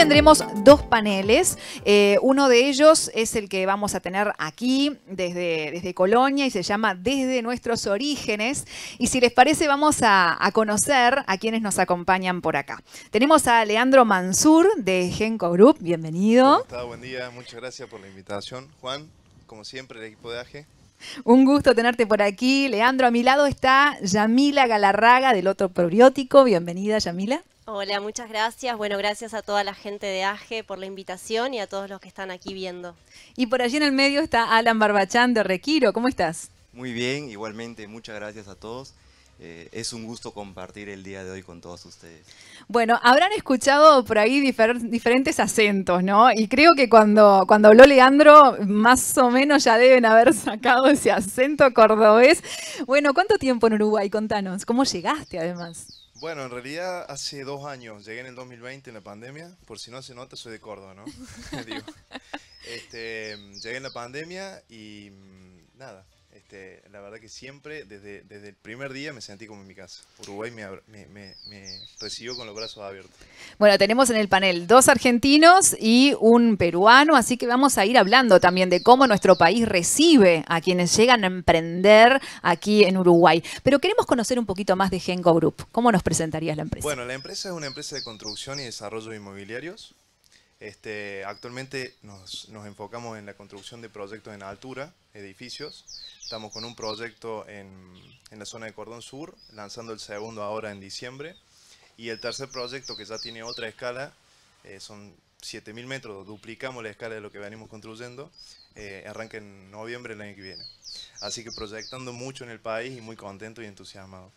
tendremos dos paneles. Eh, uno de ellos es el que vamos a tener aquí desde, desde Colonia y se llama Desde nuestros orígenes. Y si les parece, vamos a, conocer a quienes nos acompañan por acá. Tenemos a Leandro Mansur de Genco Group. Bienvenido. Buen día. Muchas gracias por la invitación. Juan, como siempre, el equipo de AGE. Un gusto tenerte por aquí. Leandro, a mi lado está Yamila Galarraga del otro probiótico. Bienvenida, Yamila. Hola, muchas gracias. Bueno, gracias a toda la gente de AGE por la invitación y a todos los que están aquí viendo. Y por allí en el medio está Alan Barbachán de Requiro. ¿Cómo estás? Muy bien, igualmente, muchas gracias a todos. Eh, es un gusto compartir el día de hoy con todos ustedes. Bueno, habrán escuchado por ahí diferentes acentos, ¿no? Y creo que cuando, cuando habló Leandro, más o menos ya deben haber sacado ese acento cordobés. Bueno, ¿cuánto tiempo en Uruguay? Contanos, ¿cómo llegaste además? Bueno, en realidad hace dos años, llegué en el 2020 en la pandemia, por si no se nota soy de Córdoba, ¿no? Este, llegué en la pandemia y mm, nada, este, la verdad que siempre, desde, el primer día, me sentí como en mi casa. Uruguay me, recibió con los brazos abiertos. Bueno, tenemos en el panel dos argentinos y un peruano, así que vamos a ir hablando también de cómo nuestro país recibe a quienes llegan a emprender aquí en Uruguay. Pero queremos conocer un poquito más de Gengo Group. ¿Cómo nos presentarías la empresa? Bueno, la empresa es una empresa de construcción y desarrollo inmobiliarios. Este, actualmente nos, nos, enfocamos en la construcción de proyectos en altura, edificios. Estamos con un proyecto en, en, la zona de Cordón Sur, lanzando el segundo ahora en diciembre. Y el tercer proyecto, que ya tiene otra escala, eh, son 7.000 metros, duplicamos la escala de lo que venimos construyendo, eh, arranca en noviembre del año que viene. Así que proyectando mucho en el país y muy contento y entusiasmado.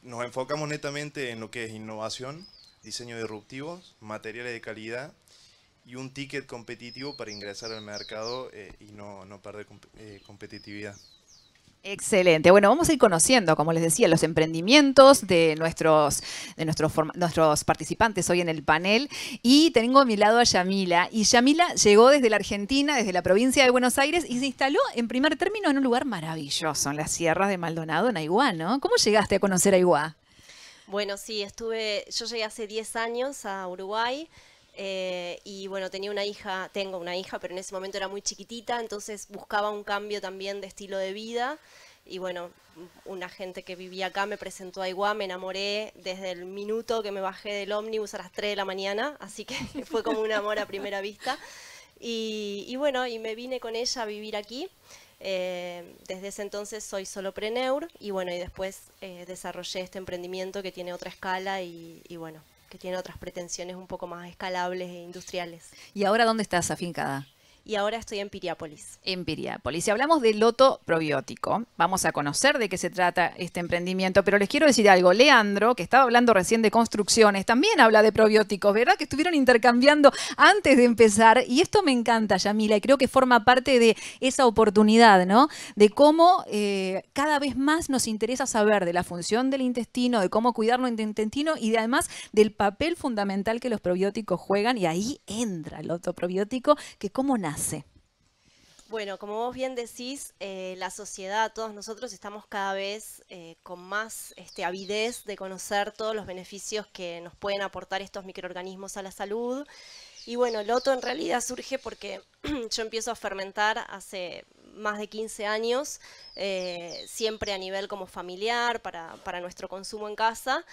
Nos enfocamos netamente en lo que es innovación, diseño disruptivo, materiales de calidad y un ticket competitivo para ingresar al mercado eh, y no, no perder eh, competitividad. Excelente. Bueno, vamos a ir conociendo, como les decía, los emprendimientos de nuestros, de nuestros, nuestros participantes hoy en el panel. Y tengo a mi lado a Yamila. Y Yamila llegó desde la Argentina, desde la provincia de Buenos Aires, y se instaló en primer término en un lugar maravilloso, en las sierras de Maldonado, en Aiguá, ¿no? ¿Cómo llegaste a conocer Aiguá? Bueno, sí, estuve, yo llegué hace 10 años a Uruguay. Eh, y bueno, tenía una hija, tengo una hija, pero en ese momento era muy chiquitita, entonces buscaba un cambio también de estilo de vida. Y bueno, una gente que vivía acá me presentó a Iguá, me enamoré desde el minuto que me bajé del ómnibus a las 3 de la mañana, así que fue como un amor a primera vista. Y, y bueno, y me vine con ella a vivir aquí. Eh, desde ese entonces soy solo preneur y bueno, y después eh, desarrollé este emprendimiento que tiene otra escala y, y, bueno, que tiene otras pretensiones un poco más escalables e industriales. ¿Y ahora dónde estás afincada? y ahora estoy en Piriápolis. En Piriápolis. Y hablamos de loto probiótico, vamos a conocer de qué se trata este emprendimiento, pero les quiero decir algo. Leandro, que estaba hablando recién de construcciones, también habla de probióticos, ¿verdad? Que estuvieron intercambiando antes de empezar y esto me encanta, Yamila, y creo que forma parte de esa oportunidad, ¿no? De cómo eh, cada vez más nos interesa saber de la función del intestino, de cómo cuidar nuestro intestino y además del papel fundamental que los probióticos juegan y ahí entra el loto probiótico que cómo nace. Bueno, como vos bien decís, eh, la sociedad, todos nosotros estamos cada vez eh, con más este, avidez de conocer todos los beneficios que nos pueden aportar estos microorganismos a la salud. Y bueno, el en realidad surge porque yo empiezo a fermentar hace más de 15 años, eh, siempre a nivel como familiar, para, para, nuestro consumo en casa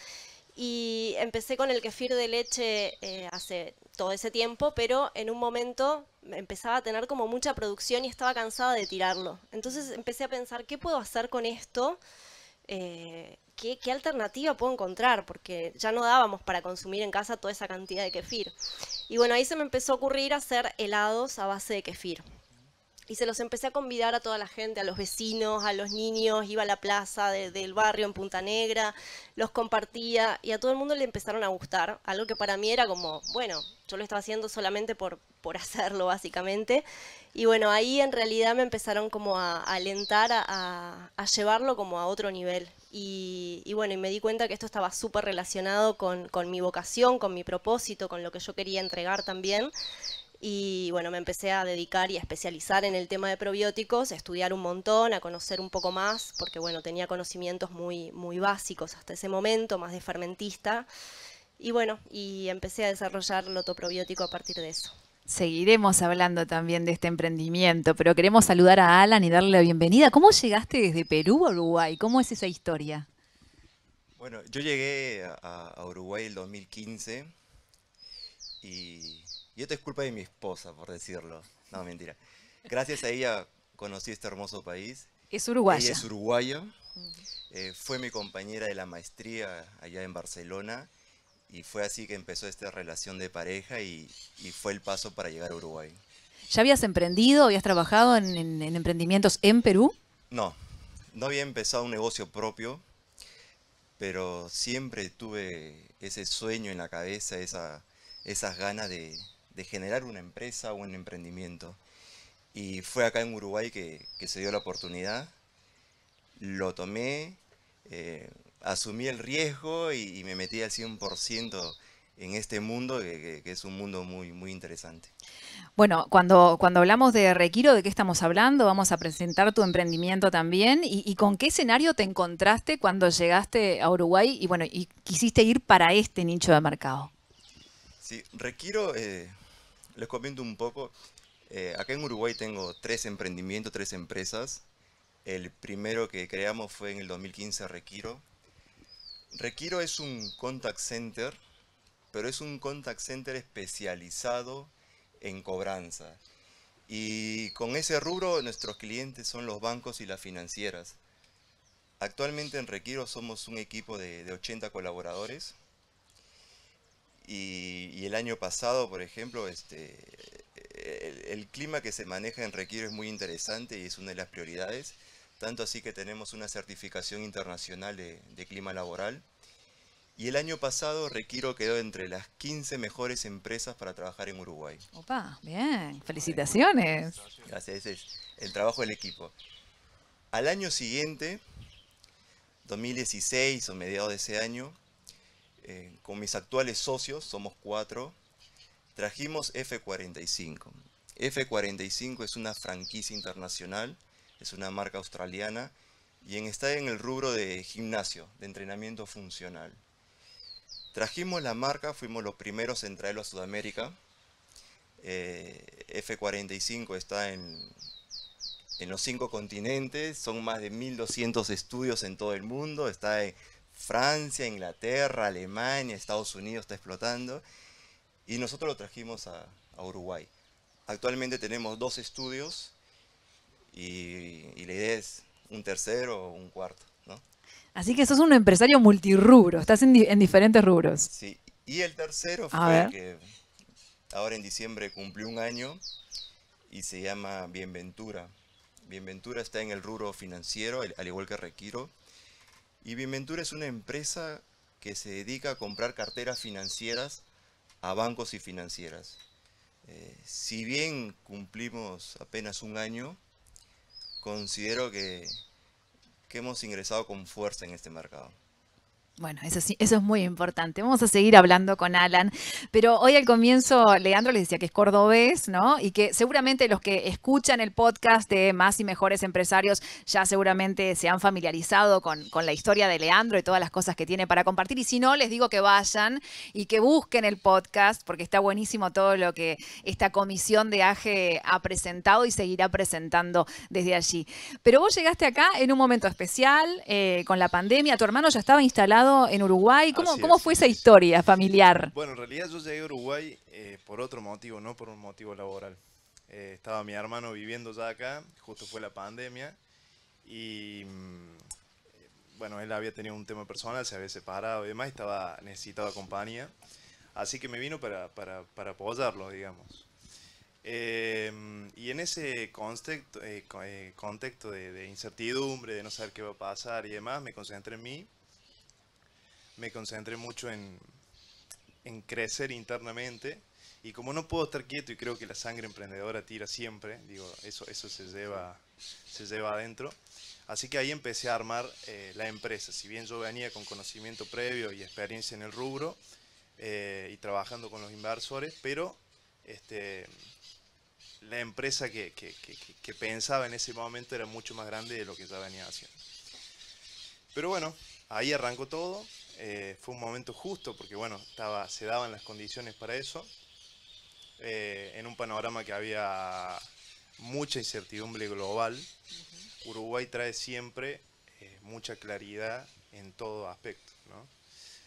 y empecé con el kefir de leche eh, hace todo ese tiempo, pero en un momento empezaba a tener como mucha producción y estaba cansada de tirarlo. Entonces empecé a pensar, ¿qué puedo hacer con esto? Eh, ¿qué, ¿qué, alternativa puedo encontrar? Porque ya no dábamos para consumir en casa toda esa cantidad de kefir. Y bueno, ahí se me empezó a ocurrir hacer helados a base de kefir y se los empecé a convidar a toda la gente, a los vecinos, a los niños, iba a la plaza del barrio en Punta Negra, los compartía y a todo el mundo le empezaron a gustar, algo que para mí era como, bueno, yo lo estaba haciendo solamente por, por hacerlo básicamente. Y bueno, ahí en realidad me empezaron como a, alentar a, a, llevarlo como a otro nivel. Y, bueno, y me di cuenta que esto estaba súper relacionado con, con mi vocación, con mi propósito, con lo que yo quería entregar también y bueno, me empecé a dedicar y a especializar en el tema de probióticos, a estudiar un montón, a conocer un poco más, porque bueno, tenía conocimientos muy, muy básicos hasta ese momento, más de fermentista. Y bueno, y empecé a desarrollar loto probiótico a partir de eso. Seguiremos hablando también de este emprendimiento, pero queremos saludar a Alan y darle la bienvenida. ¿Cómo llegaste desde Perú a Uruguay? ¿Cómo es esa historia? Bueno, yo llegué a, a Uruguay el 2015 y y te es de mi esposa, por decirlo. No, mentira. Gracias a ella conocí este hermoso país. Es uruguaya. Ella es uruguaya. Mm. Eh, fue mi compañera de la maestría allá en Barcelona. Y fue así que empezó esta relación de pareja y, fue el paso para llegar a Uruguay. ¿Ya habías emprendido, habías trabajado en, emprendimientos en Perú? No, no había empezado un negocio propio, pero siempre tuve ese sueño en la cabeza, esas ganas de, de generar una empresa o un emprendimiento. Y fue acá en Uruguay que, se dio la oportunidad. Lo tomé, eh, asumí el riesgo y, me metí al 100% en este mundo, que, es un mundo muy, muy interesante. Bueno, cuando, cuando hablamos de Requiro, ¿de qué estamos hablando? Vamos a presentar tu emprendimiento también. ¿Y, con qué escenario te encontraste cuando llegaste a Uruguay y bueno, y quisiste ir para este nicho de mercado? Sí, Requiro eh, les comento un poco. Eh, acá en Uruguay tengo tres emprendimientos, tres empresas. El primero que creamos fue en el 2015 Requiro. Requiro es un contact center, pero es un contact center especializado en cobranza. Y con ese rubro nuestros clientes son los bancos y las financieras. Actualmente en Requiro somos un equipo de, de 80 colaboradores y, el año pasado, por ejemplo, este, el, clima que se maneja en Requiro es muy interesante y es una de las prioridades. Tanto así que tenemos una certificación internacional de, de clima laboral. Y el año pasado Requiro quedó entre las 15 mejores empresas para trabajar en Uruguay. Opa, bien, felicitaciones. Gracias, ese es el trabajo del equipo. Al año siguiente, 2016 o mediados de ese año, eh, con mis actuales socios, somos cuatro, trajimos F45. F45 es una franquicia internacional, es una marca australiana y está en el rubro de gimnasio, de entrenamiento funcional. Trajimos la marca, fuimos los primeros en traerlo a Sudamérica. Eh, F45 está en, en los cinco continentes, son más de 1200 estudios en todo el mundo, está en Francia, Inglaterra, Alemania, Estados Unidos está explotando. Y nosotros lo trajimos a, Uruguay. Actualmente tenemos dos estudios y, la idea es un tercero o un cuarto. Así que sos un empresario multirrubro, estás en, diferentes rubros. Sí, y el tercero fue que ahora en diciembre cumplió un año y se llama Bienventura. Bienventura está en el rubro financiero, al igual que Requiro. Y Bienventura es una empresa que se dedica a comprar carteras financieras a bancos y financieras. Eh, si bien cumplimos apenas un año, considero que hemos ingresado con fuerza en este mercado. Bueno, eso, sí, eso es muy importante. Vamos a seguir hablando con Alan, pero hoy al comienzo Leandro les decía que es cordobés, ¿no? Y que seguramente los que escuchan el podcast de Más y Mejores Empresarios ya seguramente se han familiarizado con, la historia de Leandro y todas las cosas que tiene para compartir. Y si no, les digo que vayan y que busquen el podcast, porque está buenísimo todo lo que esta comisión de AGE ha presentado y seguirá presentando desde allí. Pero vos llegaste acá en un momento especial, eh, con la pandemia, tu hermano ya estaba instalado en Uruguay. ¿Cómo, fue esa historia familiar? Bueno, en realidad yo llegué a Uruguay eh, por otro motivo, no por un motivo laboral. Eh, estaba mi hermano viviendo ya acá, justo fue la pandemia, y mm, bueno, él había tenido un tema personal, se había separado y demás, estaba necesitado compañía, así que me vino para, apoyarlo, digamos. Em, y en ese eh, contexto, contexto de, incertidumbre, de no saber qué va a pasar y demás, me concentré en mí me concentré mucho en, crecer internamente. Y como no puedo estar quieto y creo que la sangre emprendedora tira siempre, digo, eso, eso se, lleva, se lleva adentro. Así que ahí empecé a armar eh, la empresa. Si bien yo venía con conocimiento previo y experiencia en el rubro eh, y trabajando con los inversores, pero este, la empresa que, que, pensaba en ese momento era mucho más grande de lo que ya venía haciendo. Pero bueno, ahí arrancó todo. Eh, fue un momento justo porque, bueno, estaba, se daban las condiciones para eso. Eh, en un panorama que había mucha incertidumbre global, Uruguay trae siempre eh, mucha claridad en todo aspecto. ¿no?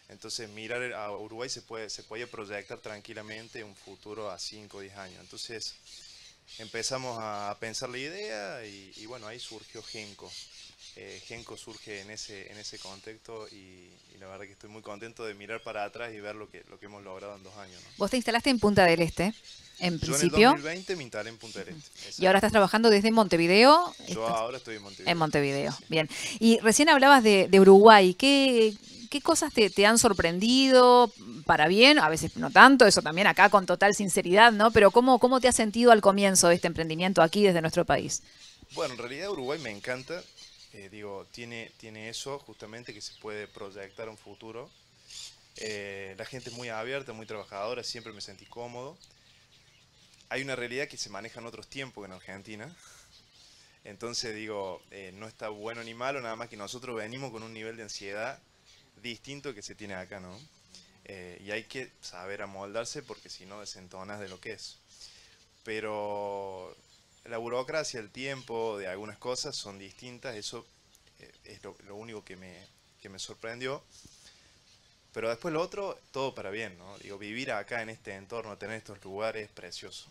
Entonces, mirar a Uruguay se, puede, se puede proyectar tranquilamente un futuro a 5 o 10 años. Entonces, empezamos a pensar la idea y, y bueno, ahí surgió Genco. Eh, Genco surge en ese, en ese contexto y, la verdad que estoy muy contento de mirar para atrás y ver lo que, lo que hemos logrado en dos años. ¿no? Vos te instalaste en Punta del Este, en principio. En el 2020 me instalé en Punta del Este. Y ahora estás trabajando desde Montevideo. Yo ahora estoy en Montevideo. En Montevideo, bien. Y recién hablabas de, Uruguay. ¿Qué, ¿Qué cosas te, te, han sorprendido para bien? A veces no tanto, eso también acá con total sinceridad, ¿no? Pero ¿cómo, cómo te has sentido al comienzo de este emprendimiento aquí desde nuestro país? Bueno, en realidad Uruguay me encanta. Eh, digo, tiene, tiene eso justamente que se puede proyectar un futuro. Eh, la gente es muy abierta, muy trabajadora, siempre me sentí cómodo. Hay una realidad que se maneja en otros tiempos que en Argentina. Entonces digo, eh, no está bueno ni malo, nada más que nosotros venimos con un nivel de ansiedad distinto que se tiene acá, ¿no? y hay que saber amoldarse porque si no desentonas de lo que es. Pero la burocracia, el tiempo de algunas cosas son distintas, eso eh, es lo, único que me, me, sorprendió. Pero después lo otro, todo para bien, ¿no? Digo, vivir acá en este entorno, tener estos lugares, es precioso.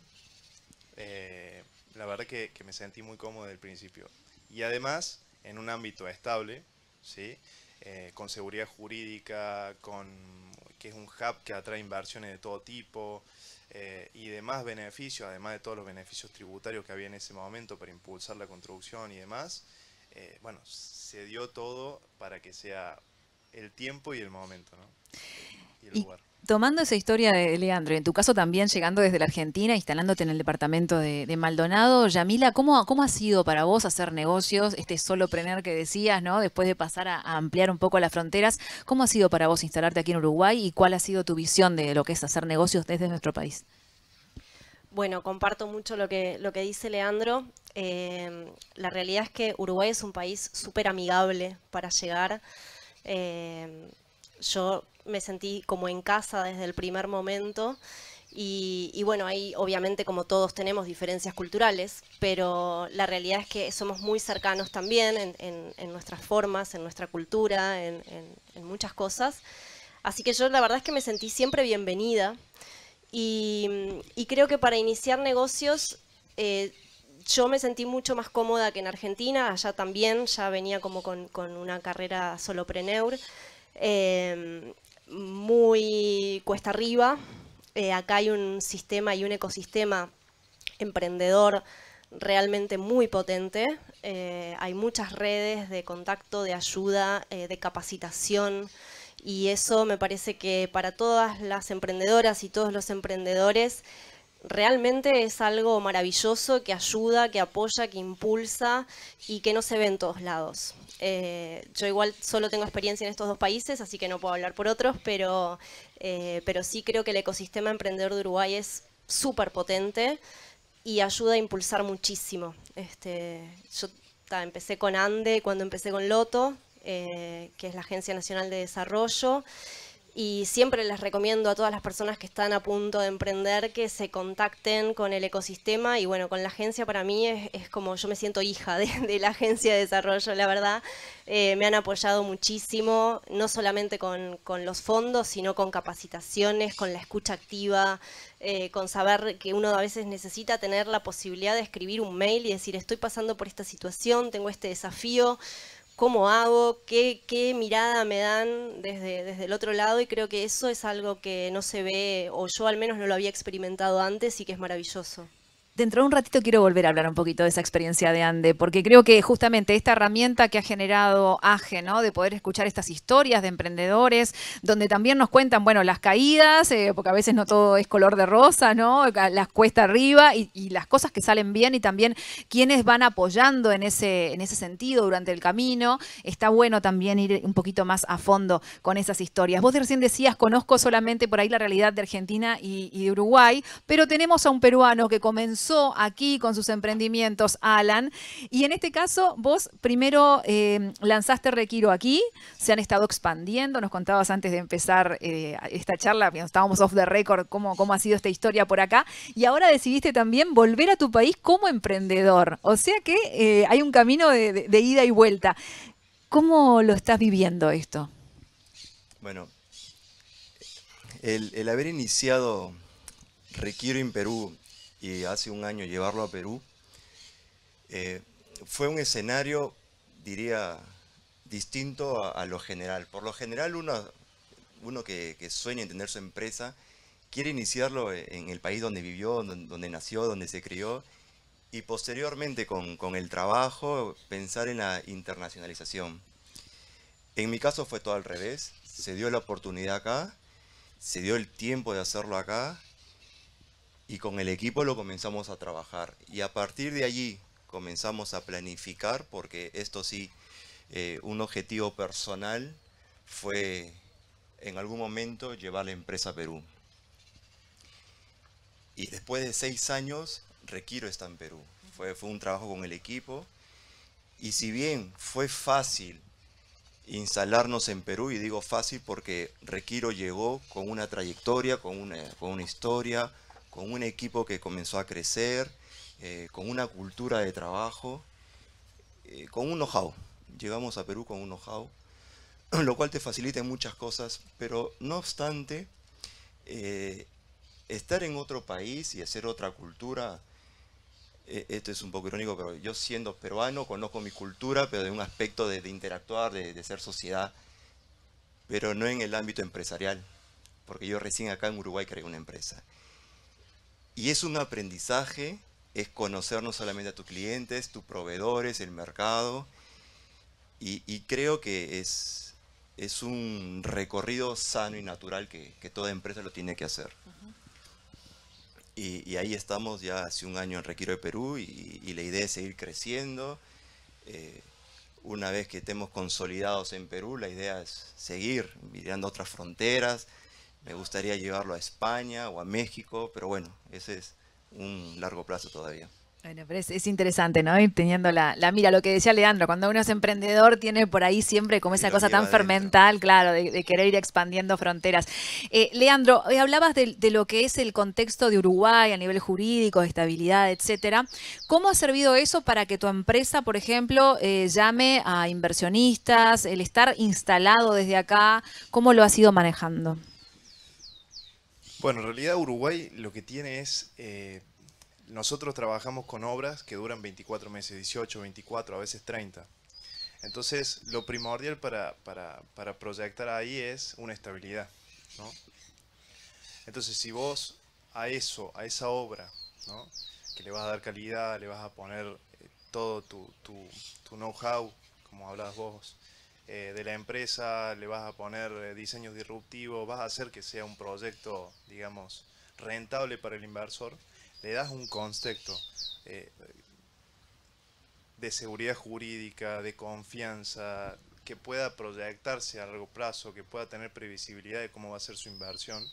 Eh, la verdad que, que, me sentí muy cómodo desde el principio. Y además, en un ámbito estable, ¿sí? Eh, con seguridad jurídica, con que es un hub que atrae inversiones de todo tipo, eh, y demás beneficios, además de todos los beneficios tributarios que había en ese momento para impulsar la construcción y demás, eh, bueno, se dio todo para que sea el tiempo y el momento, ¿no? Y el lugar tomando esa historia de Leandro, en tu caso también llegando desde la Argentina, instalándote en el departamento de, Maldonado, Yamila, ¿cómo, ¿cómo ha sido para vos hacer negocios, este solo primer que decías, ¿no? después de pasar a, ampliar un poco las fronteras, ¿cómo ha sido para vos instalarte aquí en Uruguay y cuál ha sido tu visión de lo que es hacer negocios desde nuestro país? Bueno, comparto mucho lo que, lo que dice Leandro. Eh, la realidad es que Uruguay es un país súper amigable para llegar. Eh, yo me sentí como en casa desde el primer momento. Y, bueno, ahí obviamente como todos tenemos diferencias culturales, pero la realidad es que somos muy cercanos también en, nuestras formas, en nuestra cultura, en, muchas cosas. Así que yo la verdad es que me sentí siempre bienvenida y, creo que para iniciar negocios eh, yo me sentí mucho más cómoda que en Argentina, allá también, ya venía como con, una carrera solopreneur. Eh, muy cuesta arriba. Eh, acá hay un sistema y un ecosistema emprendedor realmente muy potente. Eh, hay muchas redes de contacto, de ayuda, eh, de capacitación y eso me parece que para todas las emprendedoras y todos los emprendedores realmente es algo maravilloso que ayuda, que apoya, que impulsa y que no se ve en todos lados. Eh, yo igual solo tengo experiencia en estos dos países, así que no puedo hablar por otros, pero, eh, pero sí creo que el ecosistema emprendedor de Uruguay es súper potente y ayuda a impulsar muchísimo. Este, yo empecé con ANDE cuando empecé con Loto, eh, que es la Agencia Nacional de Desarrollo, y siempre les recomiendo a todas las personas que están a punto de emprender que se contacten con el ecosistema y bueno, con la agencia para mí es, como yo me siento hija de, la agencia de desarrollo, la verdad. Eh, me han apoyado muchísimo, no solamente con, los fondos, sino con capacitaciones, con la escucha activa, eh, con saber que uno a veces necesita tener la posibilidad de escribir un mail y decir estoy pasando por esta situación, tengo este desafío cómo hago, qué, qué mirada me dan desde, desde el otro lado y creo que eso es algo que no se ve, o yo al menos no lo había experimentado antes y que es maravilloso. Dentro de un ratito quiero volver a hablar un poquito de esa experiencia de Ande, porque creo que justamente esta herramienta que ha generado AGE, ¿no? De poder escuchar estas historias de emprendedores, donde también nos cuentan, bueno, las caídas, eh, porque a veces no todo es color de rosa, ¿no? Las cuesta arriba y, las cosas que salen bien y también quienes van apoyando en ese, en ese sentido durante el camino. Está bueno también ir un poquito más a fondo con esas historias. Vos recién decías, conozco solamente por ahí la realidad de Argentina y, y de Uruguay, pero tenemos a un peruano que comenzó aquí con sus emprendimientos, Alan. Y en este caso, vos primero eh, lanzaste Requiro aquí, se han estado expandiendo, nos contabas antes de empezar eh, esta charla, estábamos off the record, cómo, cómo ha sido esta historia por acá. Y ahora decidiste también volver a tu país como emprendedor. O sea que eh, hay un camino de, ida y vuelta. ¿Cómo lo estás viviendo esto? Bueno, el, haber iniciado Requiro en Perú y hace un año llevarlo a Perú, eh, fue un escenario, diría, distinto a, lo general. Por lo general, uno, uno que, sueña en tener su empresa quiere iniciarlo en el país donde vivió, donde, nació, donde se crió, y posteriormente con, el trabajo pensar en la internacionalización. En mi caso fue todo al revés, se dio la oportunidad acá, se dio el tiempo de hacerlo acá, y con el equipo lo comenzamos a trabajar. Y a partir de allí comenzamos a planificar, porque esto sí, eh, un objetivo personal fue en algún momento llevar la empresa a Perú. Y después de seis años, Requiro está en Perú. Fue, fue un trabajo con el equipo. Y si bien fue fácil instalarnos en Perú, y digo fácil porque Requiro llegó con una trayectoria, con una, con una historia, con un equipo que comenzó a crecer, eh, con una cultura de trabajo, eh, con un know-how. Llegamos a Perú con un know-how, lo cual te facilita muchas cosas, pero no obstante, eh, estar en otro país y hacer otra cultura, esto es un poco irónico, pero yo siendo peruano conozco mi cultura, pero de un aspecto de, interactuar, de, de ser sociedad, pero no en el ámbito empresarial, porque yo recién acá en Uruguay creé una empresa. Y es un aprendizaje, es conocer no solamente a tus clientes, tus proveedores, el mercado. Y, creo que es, es un recorrido sano y natural que, toda empresa lo tiene que hacer. y, ahí estamos ya hace un año en Requiro de Perú y, la idea es seguir creciendo. Eh, una vez que estemos consolidados en Perú, la idea es seguir mirando otras fronteras, me gustaría llevarlo a España o a México, pero bueno, ese es un largo plazo todavía. Bueno, pero es, interesante, ¿no? Ir teniendo la, mira, lo que decía Leandro, cuando uno es emprendedor tiene por ahí siempre como esa cosa tan fermental, claro, de, querer ir expandiendo fronteras. Eh, Leandro, hoy hablabas de, lo que es el contexto de Uruguay a nivel jurídico, de estabilidad, etcétera. ¿Cómo ha servido eso para que tu empresa, por ejemplo, eh, llame a inversionistas, el estar instalado desde acá? ¿Cómo lo has ido manejando? Bueno, en realidad Uruguay lo que tiene es, eh, nosotros trabajamos con obras que duran 24 meses, 18, 24, a veces 30. Entonces, lo primordial para, proyectar ahí es una estabilidad. ¿no? Entonces, si vos a eso, a esa obra, ¿no? que le vas a dar calidad, le vas a poner eh, todo tu, tu know-how, como hablas vos, eh, de la empresa, le vas a poner eh, diseños disruptivos, vas a hacer que sea un proyecto, digamos, rentable para el inversor, le das un concepto eh, de seguridad jurídica, de confianza, que pueda proyectarse a largo plazo, que pueda tener previsibilidad de cómo va a ser su inversión.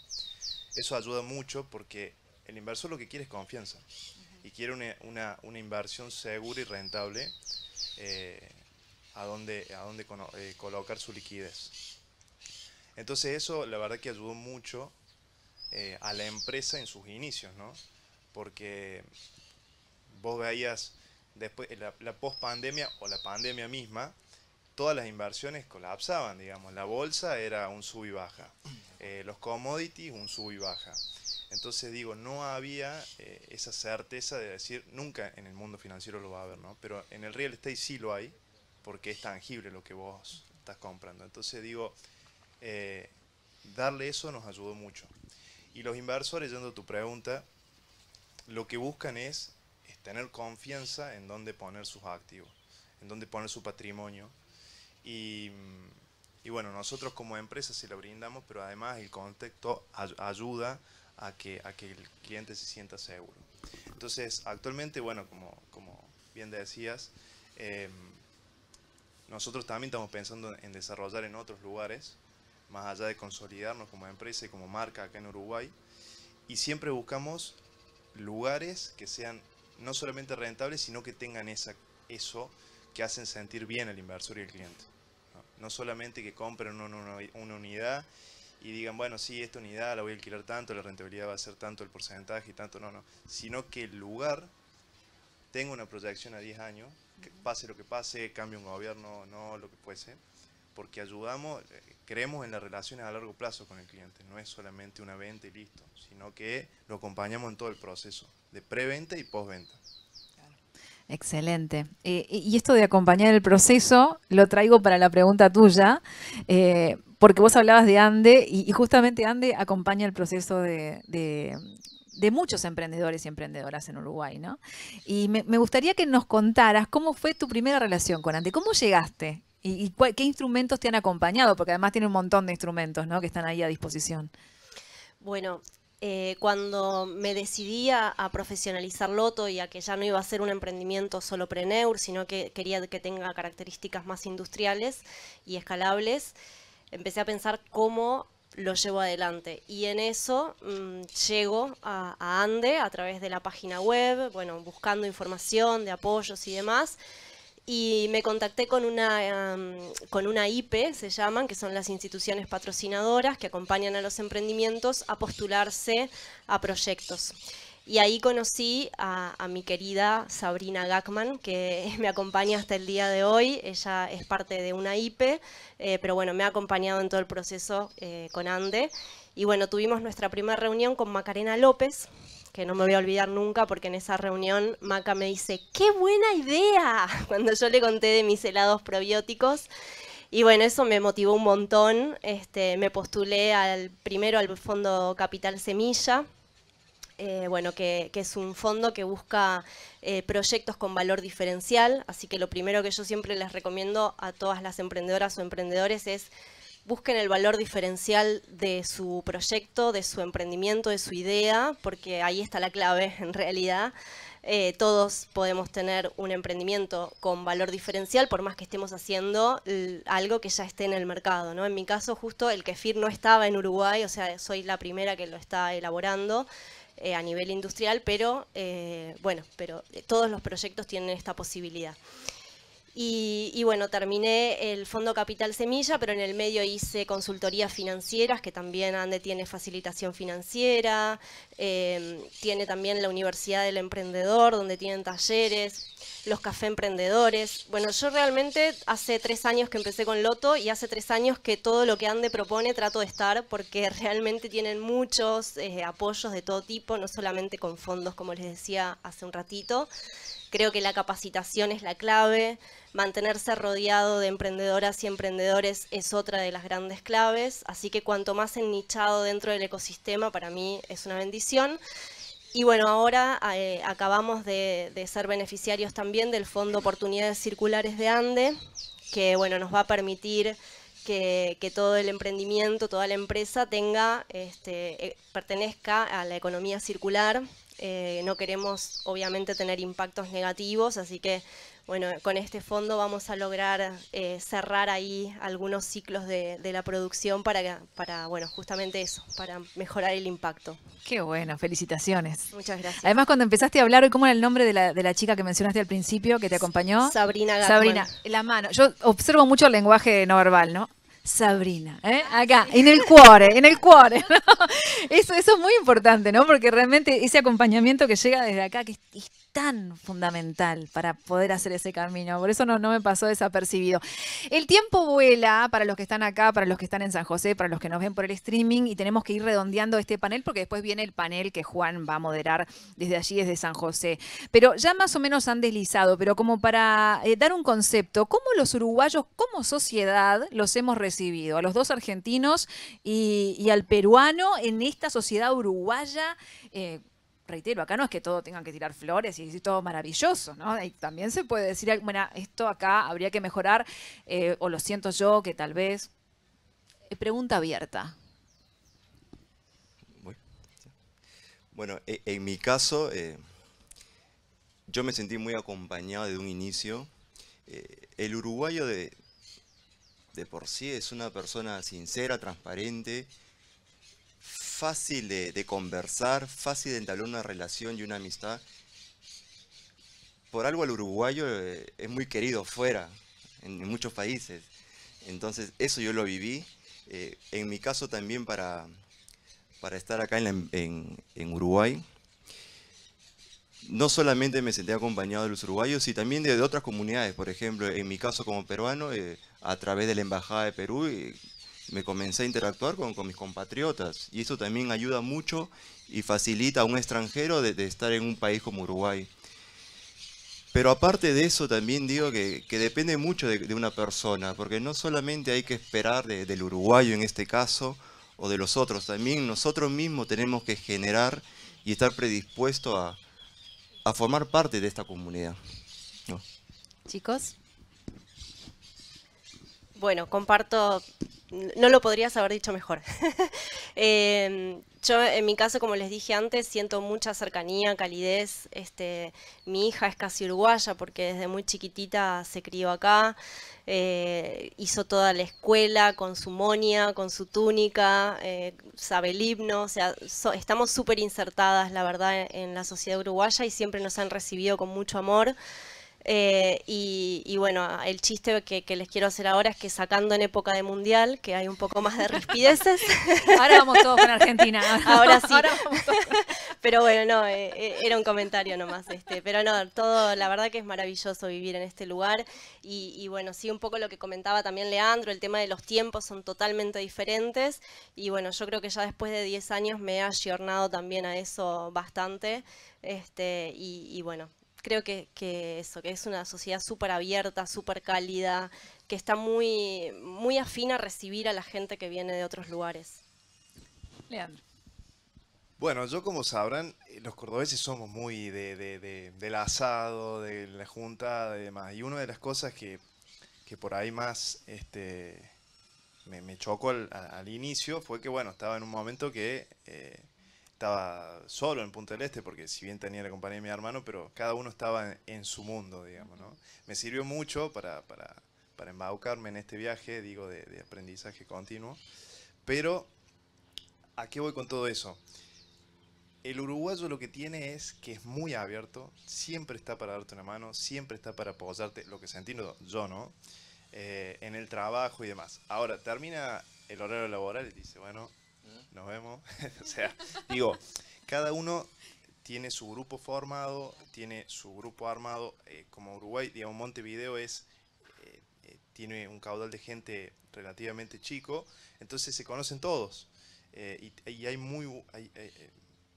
Eso ayuda mucho porque el inversor lo que quiere es confianza y quiere una, inversión segura y rentable a dónde, a dónde eh, colocar su liquidez. Entonces eso la verdad que ayudó mucho eh, a la empresa en sus inicios, ¿no? Porque vos veías después la, post pandemia o la pandemia misma, todas las inversiones colapsaban, digamos. La bolsa era un sub y baja, eh, los commodities un sub y baja. Entonces digo, no había esa certeza de decir, nunca en el mundo financiero lo va a haber, ¿no? Pero en el real estate sí lo hay porque es tangible lo que vos estás comprando. Entonces digo, eh, darle eso nos ayudó mucho. Y los inversores, yendo tu pregunta, lo que buscan es, tener confianza en dónde poner sus activos, en dónde poner su patrimonio. Y, bueno, nosotros como empresa se lo brindamos, pero además el contexto ayuda a que, a que el cliente se sienta seguro. Entonces, actualmente, bueno, como, como bien decías, eh, nosotros también estamos pensando en desarrollar en otros lugares, más allá de consolidarnos como empresa y como marca acá en Uruguay. Y siempre buscamos lugares que sean no solamente rentables, sino que tengan esa, eso que hacen sentir bien al inversor y al cliente. No, solamente que compren una, una unidad y digan, bueno, sí, esta unidad la voy a alquilar tanto, la rentabilidad va a ser tanto, el porcentaje y tanto, no, no. Sino que el lugar tenga una proyección a 10 años pase lo que pase, cambie un gobierno, no, lo que fuese, porque ayudamos, eh, creemos en las relaciones a largo plazo con el cliente, no es solamente una venta y listo, sino que lo acompañamos en todo el proceso de preventa y postventa. Excelente. Eh, y esto de acompañar el proceso lo traigo para la pregunta tuya, eh, porque vos hablabas de ANDE y, justamente ANDE acompaña el proceso de, de muchos emprendedores y emprendedoras en Uruguay, ¿no? Y me, gustaría que nos contaras cómo fue tu primera relación con Ante, cómo llegaste y, qué instrumentos te han acompañado, porque además tiene un montón de instrumentos, ¿no? Que están ahí a disposición. Bueno, eh, cuando me decidí a, profesionalizar Loto y a que ya no iba a ser un emprendimiento solo preneur, sino que quería que tenga características más industriales y escalables, empecé a pensar cómo lo llevo adelante. Y en eso mm, llego a, ANDE a través de la página web, bueno, buscando información de apoyos y demás. Y me contacté con una, IP, con una se llaman, que son las instituciones patrocinadoras que acompañan a los emprendimientos a postularse a proyectos. Y ahí conocí a, mi querida Sabrina Gackman, que me acompaña hasta el día de hoy. Ella es parte de una IPE, eh, pero bueno, me ha acompañado en todo el proceso eh, con ANDE. Y bueno, tuvimos nuestra primera reunión con Macarena López, que no me voy a olvidar nunca porque en esa reunión Maca me dice, ¡qué buena idea! Cuando yo le conté de mis helados probióticos. Y bueno, eso me motivó un montón. Este, me postulé al primero al Fondo Capital Semilla eh, bueno, que, es un fondo que busca eh, proyectos con valor diferencial, así que lo primero que yo siempre les recomiendo a todas las emprendedoras o emprendedores es busquen el valor diferencial de su proyecto, de su emprendimiento, de su idea, porque ahí está la clave en realidad. Eh, todos podemos tener un emprendimiento con valor diferencial por más que estemos haciendo algo que ya esté en el mercado. ¿no? En mi caso, justo el kefir no estaba en Uruguay, o sea, soy la primera que lo está elaborando. Eh, a nivel industrial, pero eh, bueno, pero eh, todos los proyectos tienen esta posibilidad. Y, bueno, terminé el Fondo Capital Semilla, pero en el medio hice consultorías financieras, que también ANDE tiene facilitación financiera, eh, tiene también la Universidad del Emprendedor, donde tienen talleres, los café emprendedores. Bueno, yo realmente hace tres años que empecé con Loto y hace tres años que todo lo que ANDE propone trato de estar, porque realmente tienen muchos eh, apoyos de todo tipo, no solamente con fondos, como les decía hace un ratito, Creo que la capacitación es la clave, mantenerse rodeado de emprendedoras y emprendedores es otra de las grandes claves, así que cuanto más ennichado dentro del ecosistema para mí es una bendición. Y bueno, ahora eh, acabamos de, ser beneficiarios también del Fondo Oportunidades Circulares de ANDE, que bueno, nos va a permitir que, todo el emprendimiento, toda la empresa tenga, este, eh, pertenezca a la economía circular eh, no queremos obviamente tener impactos negativos, así que bueno, con este fondo vamos a lograr eh, cerrar ahí algunos ciclos de, la producción para, para, bueno, justamente eso, para mejorar el impacto. Qué bueno, felicitaciones. Muchas gracias. Además, cuando empezaste a hablar hoy, ¿cómo era el nombre de la, de la chica que mencionaste al principio, que te acompañó? Sabrina Gatman. Sabrina, la mano. Yo observo mucho el lenguaje no verbal, ¿no? Sabrina, ¿eh? ah, acá, en el cuore, en el cuore. Eso, es muy importante, ¿no? Porque realmente ese acompañamiento que llega desde acá, que es tan fundamental para poder hacer ese camino. Por eso no, me pasó desapercibido. El tiempo vuela para los que están acá, para los que están en San José, para los que nos ven por el streaming y tenemos que ir redondeando este panel porque después viene el panel que Juan va a moderar desde allí, desde San José. Pero ya más o menos han deslizado, pero como para eh, dar un concepto, ¿cómo los uruguayos como sociedad los hemos recibido? A los dos argentinos y, al peruano en esta sociedad uruguaya. Eh, reitero, acá no es que todo tengan que tirar flores y decir todo maravilloso, ¿no? Y también se puede decir, bueno, esto acá habría que mejorar, eh, o lo siento yo, que tal vez. Eh, pregunta abierta. Bueno, e, en mi caso, eh, yo me sentí muy acompañado desde un inicio. el uruguayo de, de por sí es una persona sincera, transparente, fácil de, conversar, fácil de entablar una relación y una amistad. Por algo el uruguayo eh, es muy querido fuera, en, muchos países. Entonces eso yo lo viví. Eh, en mi caso también para, para estar acá en, Uruguay, no solamente me sentí acompañado de los uruguayos, sino también de, otras comunidades. Por ejemplo, en mi caso como peruano, eh, a través de la Embajada de Perú, me comencé a interactuar con, mis compatriotas y eso también ayuda mucho y facilita a un extranjero de, estar en un país como Uruguay. Pero aparte de eso también digo que, depende mucho de, una persona, porque no solamente hay que esperar del uruguayo en este caso o de los otros, también nosotros mismos tenemos que generar y estar predispuestos a, a formar parte de esta comunidad. Chicos. Bueno, comparto no lo podrías haber dicho mejor. Em, yo, en mi caso, como les dije antes, siento mucha cercanía, calidez. Este, mi hija es casi uruguaya porque desde muy chiquitita se crió acá. Eh, hizo toda la escuela con su monia, con su túnica, eh, sabe el himno. O sea, estamos súper insertadas, la verdad, en la sociedad uruguaya y siempre nos han recibido con mucho amor. Eh, y, bueno, el chiste que, les quiero hacer ahora es que sacando en época de mundial, que hay un poco más de rispideces. Ahora vamos todos con Argentina. Ahora sí. Pero bueno, no, eh, eh, era un comentario nomás. Este. Pero no, todo, la verdad que es maravilloso vivir en este lugar. Y, bueno, sí, un poco lo que comentaba también Leandro, el tema de los tiempos son totalmente diferentes. Y bueno, yo creo que ya después de 10 años me he ayornado también a eso bastante. Este, y bueno, creo que, eso, que es una sociedad súper abierta, súper cálida, que está muy, muy afín a recibir a la gente que viene de otros lugares. Leandro. Bueno, yo como sabrán, eh, los cordobeses somos muy del asado, de la junta, de demás. Y una de las cosas que, por ahí más este, me, chocó al, inicio fue que, bueno, estaba en un momento que eh, estaba solo en Punta del Este, porque si bien tenía la compañía de mi hermano, pero cada uno estaba en, su mundo, digamos, ¿no? Me sirvió mucho para, para, para embaucarme en este viaje, digo, de, aprendizaje continuo. Pero, ¿a qué voy con todo eso? El uruguayo lo que tiene es que es muy abierto, siempre está para darte una mano, siempre está para apoyarte, lo que se entiende yo, ¿no? Eh, en el trabajo y demás. Ahora, termina el horario laboral y dice, bueno, nos vemos. o sea, digo, cada uno tiene su grupo formado, tiene su grupo armado, eh, como Uruguay, digamos, Montevideo es, eh, eh, tiene un caudal de gente relativamente chico, entonces se conocen todos. Y, hay muy,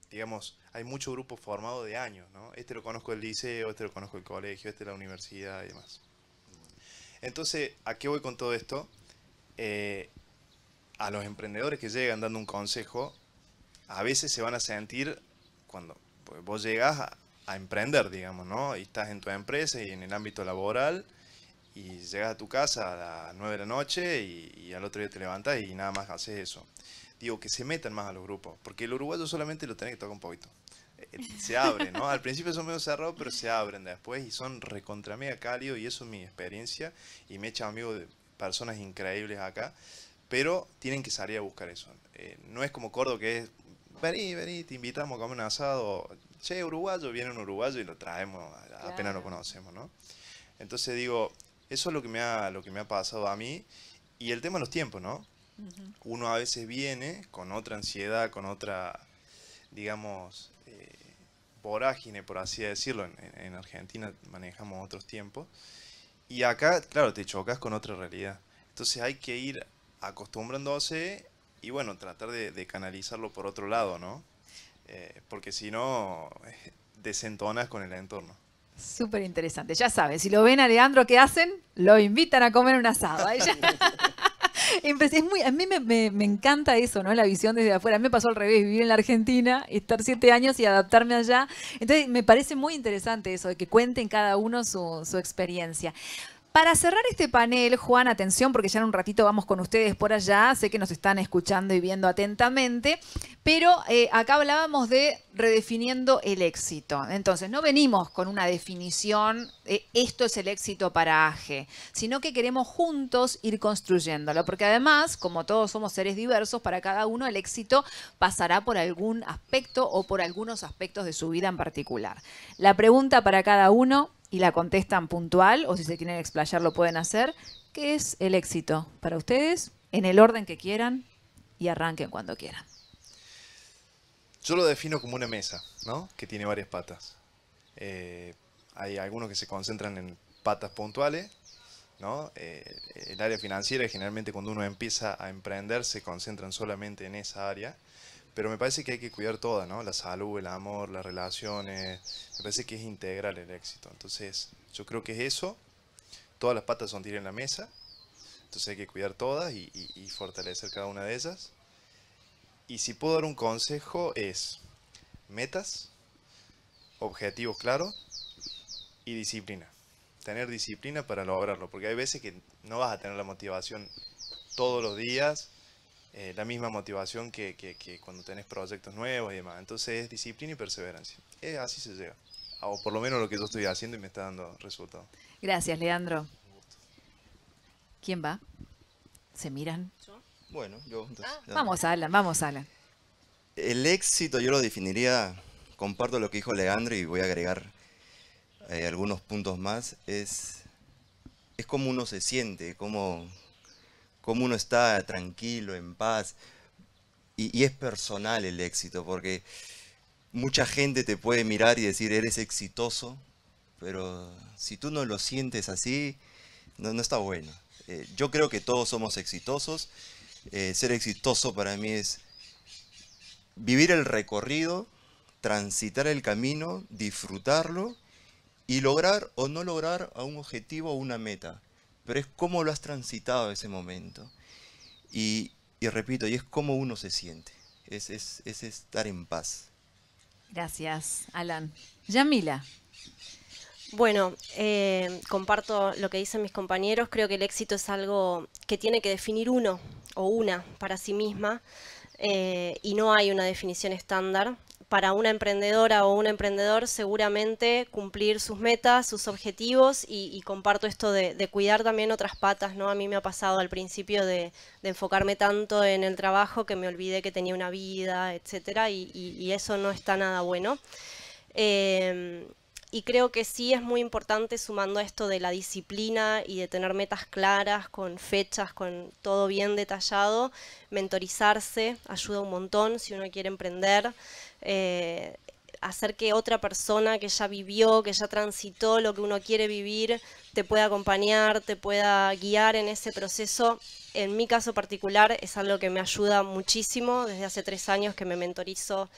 digamos, hay mucho grupo formado de años, ¿no? Este lo conozco el liceo, este lo conozco el colegio, este la universidad y demás. Entonces, ¿a qué voy con todo esto? a los emprendedores que llegan dando un consejo, a veces se van a sentir cuando pues, vos llegas a, emprender, digamos, ¿no? Y estás en tu empresa y en el ámbito laboral y llegas a tu casa a las 9 de la noche y, al otro día te levantas y nada más haces eso. Digo, que se metan más a los grupos, porque el uruguayo solamente lo tiene que tocar un poquito. Eh, se abren, ¿no? Al principio son medio cerrados, pero se abren después y son recontra mega cálidos y eso es mi experiencia y me he hecho amigo de personas increíbles acá. Pero tienen que salir a buscar eso. Eh, no es como Córdoba que es, vení, vení, te invitamos a comer un asado. Che, uruguayo, viene un uruguayo y lo traemos, apenas lo conocemos, ¿no? Entonces digo, eso es lo que me ha, lo que me ha pasado a mí. Y el tema de los tiempos, ¿no? Uno a veces viene con otra ansiedad, con otra, digamos, eh, vorágine, por así decirlo. En, en, Argentina manejamos otros tiempos. Y acá, claro, te chocas con otra realidad. Entonces hay que ir acostumbrándose y bueno, tratar de, canalizarlo por otro lado, ¿no? Eh, porque si no, desentonas con el entorno. Súper interesante. Ya saben, si lo ven a Leandro, ¿qué hacen? Lo invitan a comer un asado. muy, a mí me, encanta eso, ¿no? La visión desde afuera. A mí me pasó al revés, vivir en la Argentina, estar siete años y adaptarme allá. Entonces, me parece muy interesante eso, de que cuenten cada uno su, su experiencia. Para cerrar este panel, Juan, atención, porque ya en un ratito vamos con ustedes por allá, sé que nos están escuchando y viendo atentamente, pero eh, acá hablábamos de redefiniendo el éxito. Entonces, no venimos con una definición, esto es el éxito para Aje, sino que queremos juntos ir construyéndolo, porque además, como todos somos seres diversos, para cada uno el éxito pasará por algún aspecto o por algunos aspectos de su vida en particular. La pregunta para cada uno y la contestan puntual o si se quieren explayar lo pueden hacer. ¿Qué es el éxito para ustedes? En el orden que quieran y arranquen cuando quieran. Yo lo defino como una mesa, ¿no? Que tiene varias patas. Eh, hay algunos que se concentran en patas puntuales, ¿no? Eh, el área financiera generalmente cuando uno empieza a emprender se concentran solamente en esa área pero me parece que hay que cuidar todas, ¿no? La salud, el amor, las relaciones. Me parece que es integral el éxito. Entonces, yo creo que es eso. Todas las patas son tiras en la mesa. Entonces hay que cuidar todas y, fortalecer cada una de esas. Y si puedo dar un consejo es metas, objetivos claros y disciplina. Tener disciplina para lograrlo, porque hay veces que no vas a tener la motivación todos los días eh, la misma motivación que, que, cuando tenés proyectos nuevos y demás. Entonces es disciplina y perseverancia. así se llega. O por lo menos lo que yo estoy haciendo y me está dando resultado. Gracias, Leandro. ¿Quién va? ¿Se miran? Bueno, yo. a ah. Vamos, Alan, vamos, El éxito yo lo definiría, comparto lo que dijo Leandro y voy a agregar eh, algunos puntos más. Es, es cómo uno se siente, cómo, cómo uno está tranquilo, en paz. Y, es personal el éxito, porque mucha gente te puede mirar y decir, eres exitoso, pero si tú no lo sientes así, no, está bueno. Eh, yo creo que todos somos exitosos. Eh, ser exitoso para mí es vivir el recorrido, transitar el camino, disfrutarlo y lograr o no lograr a un objetivo o una meta pero es cómo lo has transitado ese momento. Y, repito, y es cómo uno se siente, es, estar en paz. Gracias, Alan. Yamila. Bueno, eh, comparto lo que dicen mis compañeros. Creo que el éxito es algo que tiene que definir uno o una para sí misma eh, y no hay una definición estándar para una emprendedora o un emprendedor seguramente cumplir sus metas, sus objetivos y, comparto esto de, cuidar también otras patas, ¿no? A mí me ha pasado al principio de, enfocarme tanto en el trabajo que me olvidé que tenía una vida, etcétera, y, y, eso no está nada bueno. Eh, y creo que sí es muy importante sumando esto de la disciplina y de tener metas claras, con fechas, con todo bien detallado, mentorizarse ayuda un montón si uno quiere emprender. Eh, hacer que otra persona que ya vivió, que ya transitó lo que uno quiere vivir, te pueda acompañar, te pueda guiar en ese proceso. En mi caso particular es algo que me ayuda muchísimo desde hace tres años que me mentorizo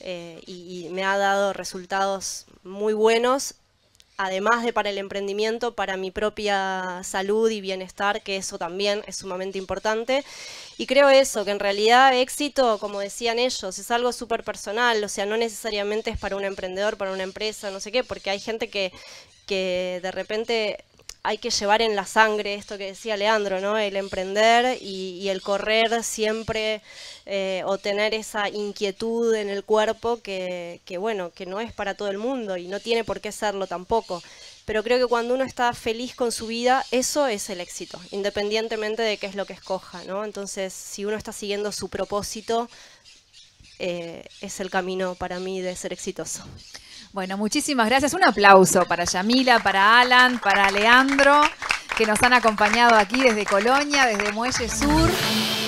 eh, y me ha dado resultados muy buenos además de para el emprendimiento, para mi propia salud y bienestar, que eso también es sumamente importante. Y creo eso, que en realidad éxito, como decían ellos, es algo súper personal, o sea, no necesariamente es para un emprendedor, para una empresa, no sé qué, porque hay gente que, que de repente hay que llevar en la sangre esto que decía Leandro, ¿no? El emprender y, el correr siempre eh, o tener esa inquietud en el cuerpo que, bueno, que no es para todo el mundo y no tiene por qué serlo tampoco. Pero creo que cuando uno está feliz con su vida, eso es el éxito, independientemente de qué es lo que escoja, ¿no? Entonces, si uno está siguiendo su propósito, eh, es el camino para mí de ser exitoso. Bueno, muchísimas gracias. Un aplauso para Yamila, para Alan, para Leandro, que nos han acompañado aquí desde Colonia, desde Muelle Sur.